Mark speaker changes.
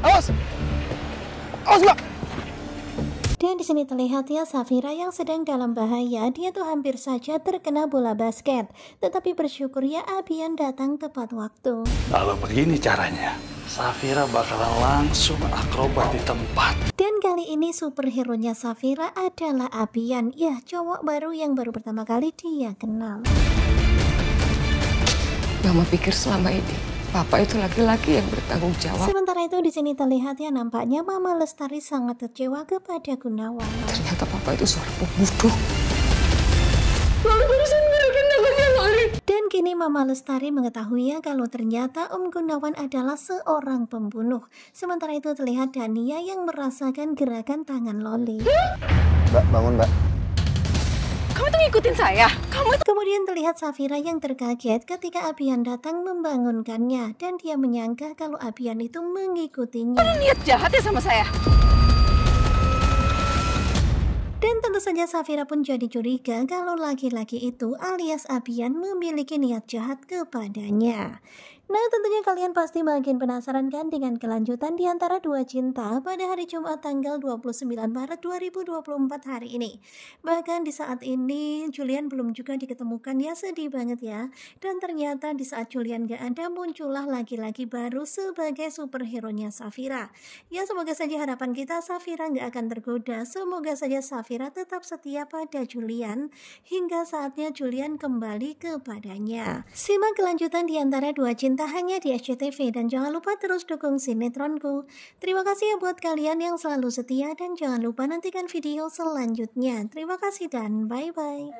Speaker 1: Awas! Awas Dan di sini terlihat ya Safira yang sedang dalam bahaya, dia tuh hampir saja terkena bola basket. Tetapi bersyukur ya Abian datang tepat waktu. Kalau begini caranya, Safira bakalan langsung akrobat di tempat. Dan kali ini superhero-nya Safira adalah Abian, ya cowok baru yang baru pertama kali dia kenal. Mama pikir selama ini Papa itu laki-laki yang bertanggung jawab. Sementara itu di sini terlihat ya nampaknya Mama Lestari sangat kecewa kepada Gunawan. Ternyata Papa itu seorang pembunuh. Dan kini Mama Lestari mengetahui ya kalau ternyata Om Gunawan adalah seorang pembunuh. Sementara itu terlihat Dania yang merasakan gerakan tangan Loli. Mbak, bangun mbak ngikutin saya? Kamu Kemudian terlihat Safira yang terkaget ketika Abian datang membangunkannya dan dia menyangka kalau Abian itu mengikutinya. Ada niat jahat ya sama saya? Dan tentu saja Safira pun jadi curiga kalau laki-laki itu alias Abian memiliki niat jahat kepadanya. Nah tentunya kalian pasti makin penasaran kan dengan kelanjutan di antara dua cinta pada hari Jumat tanggal 29 Maret 2024 hari ini. Bahkan di saat ini Julian belum juga diketemukan ya sedih banget ya. Dan ternyata di saat Julian gak ada muncullah laki-laki baru sebagai superhero-nya Safira. Ya semoga saja harapan kita Safira gak akan tergoda. Semoga saja Safira tetap setia pada Julian hingga saatnya Julian kembali kepadanya. Simak kelanjutan di antara dua cinta tak hanya di SCTV dan jangan lupa terus dukung sinetronku. Terima kasih ya buat kalian yang selalu setia dan jangan lupa nantikan video selanjutnya. Terima kasih dan bye-bye.